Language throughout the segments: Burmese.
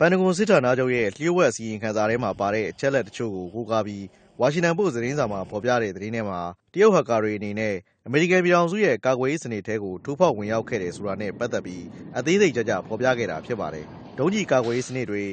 ပန်တဂွန်စစ်ဌာနချုပ်ရဲ့လျှို့ဝှက်အစီရင်ခံစာထဲမှာပါတဲ့အချက်အလက်တချို့ကိုကိုးကားပြီးဝါရှင်တန်ပို့သတင်းစာမှာဖော်ပြတဲ့သတင်းထဲမှာတရုတ်ဟက်ကာတွေအနေနဲ့အမေရိကန်ပြည်ထောင်စုရဲ့ကာကွယ်ရေးစနစ်ထဲကိုထိုးဖောက်ဝင်ရောက်ခဲ့တယ်ဆိုတာနဲ့ပတ်သက်ပြီးအသေးစိတ်ကြကြဖော်ပြခဲ့တာဖြစ်ပါတယ်။ဒုံးကြီးကာကွယ်ရေးစနစ်တွေ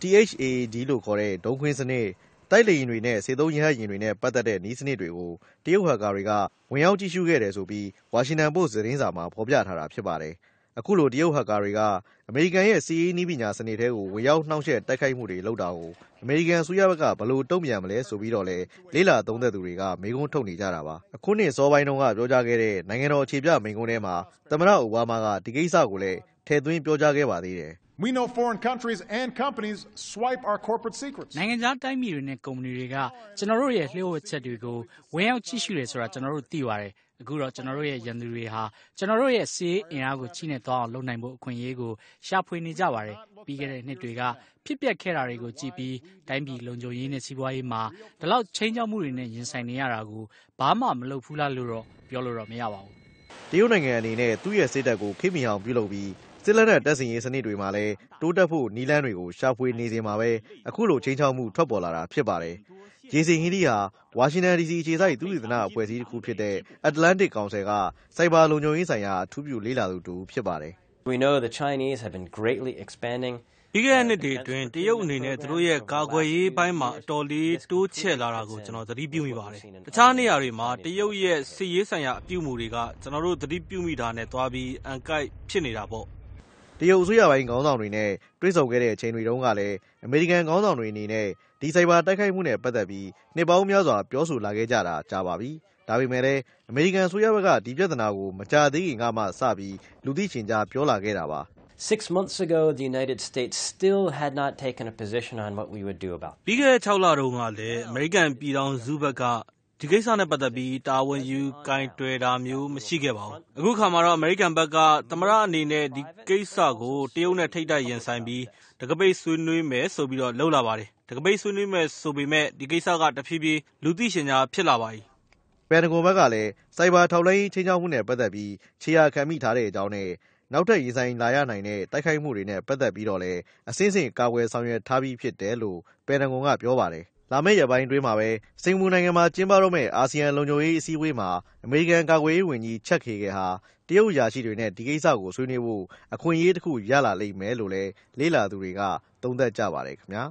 THAAD လို့ခေါ်တဲ့ဒုံးခွင်းစနစ်တိုက်လေယာဉ်တွေနဲ့စေတုံးရဟတ်ယာဉ်တွေနဲ့ပတ်သက်တဲ့နီးစနစ်တွေကိုတရုတ်ဟက်ကာတွေကဝင်ရောက်ကြည့်ရှုခဲ့တယ်ဆိုပြီးဝါရှင်တန်ပို့သတင်းစာမှာဖော်ပြထားတာဖြစ်ပါတယ်။အခုလိုတရုတ်ဟက်ကာတွေကအမေရိကန်ရဲ့စစ်ရေးနည်းပညာစနစ်ထဲကိုဝင်ရောက်နှောင့်ယှက်တိုက်ခိုက်မှုတွေလုပ်တာကိုအမေရိကန်အစိုးရဘက်ကဘယ်လိုတုံ့ပြန်မလဲဆိုပြီးတော့လည်းလေ့လာသုံးသပ်သူတွေကမေးခွန်းထုတ်နေကြတာပါ။အခုနှစ်အစောပိုင်းတုန်းကပြောကြားခဲ့တဲ့နိုင်ငံတော်အခြေပြမိန့်ခွန်းထဲမှာသမ္မတအိုဘားမားကဒီကိစ္စကိုလည်းထည့်သွင်းပြောကြားခဲ့ပါသေးတယ်။“နိုင်ငံခြားတိုင်းပြည်တွေနဲ့ကုမ္ပဏီတွေကကျနော်တို့ရဲ့လျှို့ဝှက်ချက်တွေကိုဝင်ရောက်ကြည့်ရှုတယ်ဆိုတာကျနော်တို့သိပါတယ်အခုတော့ကျွန်တော်တို့ရဲ့ရန်သူတွေဟာကျွန်တော်တို့ရဲ့စီးအင်အားကိုချိနဲ့သွားအောင်လုပ်နိုင်ဖို့အခွင့်အရေးကိုရှာဖွေနေကြပါတယ်။ပြီးခဲ့တဲ့နှစ်တွေကဖြစ်ပျက်ခဲ့တာတွေကိုကြည့်ပြီးတိုင်းပြည်လုံခြုံရေးနဲ့စီးပွားရေးမှာဒီလောက်ချိန်ချောက်မှုတွေနဲ့ရင်ဆိုင်နေရတာကိုဘာမှမလုပ်ဘူးလားလို့တော့ပြောလို့တော့မရပါဘူး။တရုတ်နိုင်ငံအနေနဲ့သူ့ရဲ့စစ်တပ်ကိုခေတ်မီအောင်ပြုလုပ်ပြီးစစ်လက်နက်တပ်စင်ရေးစနစ်တွေမှာလည်းတိုးတက်ဖို့နီးလန်းတွေကိုရှာဖွေနေစင်မှာပဲအခုလိုချိန်ချောက်မှုထွက်ပေါ်လာတာဖြစ်ပါတယ်။ JC Healy ဟာဝါရှင်တန်ဒီစီအခြေစိုက်သုတေသနအဖွဲ့အစည်းတစ်ခုဖြစ်တဲ့ Atlantic Council ကဆိုက်ဘာလုံခြုံရေးဆိုင်ရာအထူးပြုလေ့လာသူတစ်ဦးဖြစ်ပါတယ်။“ပြီးခဲ့တဲ့နှစ်တွေအတွင်းတရုတ်အနေနဲ့သူတို့ရဲ့ကာကွယ်ရေးပိုင်းမှာအတော်လေးတိုးချဲ့လာတာကိုကျွန်တော်သတိပြုမိပါတယ်။တခြားနေရာတွေမှာတရုတ်ရဲ့စစ်ရေးဆိုင်ရာအပြုအမူတွေကကျွန်တော်တို့သတိပြုမိတာနဲ့သွားပြီးအံကိုက်ဖြစ်နေတာပေါ့တရုတ်အစိုးရပိုင်းခေါင်းဆောင်တွေနဲ့တွေ့ဆုံခဲ့တဲ့အချိန်တွေတုန်းကလည်းအမေရိကန်ခေါင်းဆောင်တွေအနေနဲ့ဒီဆိုင်ဘာတိုက်ခိုက်မှုနဲ့ပတ်သက်ပြီးနှစ်ပေါင်းများစွာပြောဆိုလာခဲ့ကြတာကြာပါပြီ။ဒါပေမဲ့လည်းအမေရိကန်အစိုးရဘက်ကဒီပြဿနာကိုမကြာသေးခင်ကမှစပြီးလူသိရှင်ကြားပြောလာခဲ့တာပါ။ Six months ago, the United States still had not taken a position on what we would do about it. ပြီးခဲ့တဲ့6လတုန်းကလည်းအမေရိကန်ပြည်ထောင်စုဘက်ကဒီကိစ္စနဲ့ပတ်သက်ပြီးတာဝန်ယူကိုင်တွယ်တာမျိုးမရှိခဲ့ပါဘူး။အခုအခါမှာတော့အမေရိကန်ဘက်ကသမ္မတအနေနဲ့ဒီကိစ္စကိုတရုတ်နဲ့ထိပ်တိုက်ရင်ဆိုင်ပြီးတံခါးပိတ်ဆွေးနွေးမယ်ဆိုပြီးလုပ်လာပါတယ်။တံခါးပိတ်ဆွေးနွေးမယ်ဆိုပေမယ့်ဒီကိစ္စကတဖြည်းဖြည်းလူသိရှင်ကြားဖြစ်လာပါပြီ။"ပင်တဂွန်ဘက်ကလည်းဆိုက်ဘာထောက်လှမ်းရေးခြိမ်းခြောက်မှုနဲ့ပတ်သက်ပြီးခြေရာခံမိထားတဲ့အကြောင်းနဲ့နောက်ထပ်ရင်ဆိုင်လာရနိုင်တဲ့တိုက်ခိုက်မှုတွေနဲ့ပတ်သက်ပြီးတော့လည်းအဆင့်ဆင့်ကာကွယ်ဆောင်ရွက်ထားပြီးဖြစ်တယ်လို့ပင်တဂွန်ကပြောပါတယ်လာမယ့်ရက်ပိုင်းအတွင်းမှာပဲစင်ကာပူနိုင်ငံမှာကျင်းပတော့မယ့်အာဆီယံလုံခြုံရေးအစည်းအဝေးမှာအမေရိကန်ကာကွယ်ရေးဝန်ကြီး Chuck Hagel ဟာတရုတ်အရာရှိတွေနဲ့ဒီကိစ္စကိုဆွေးနွေးဖို့အခွင့်အရေးတခုရလာလိမ့်မယ်လို့လည်းလေ့လာသူတွေကသုံးသပ်ကြပါတယ်ခင်ဗျာ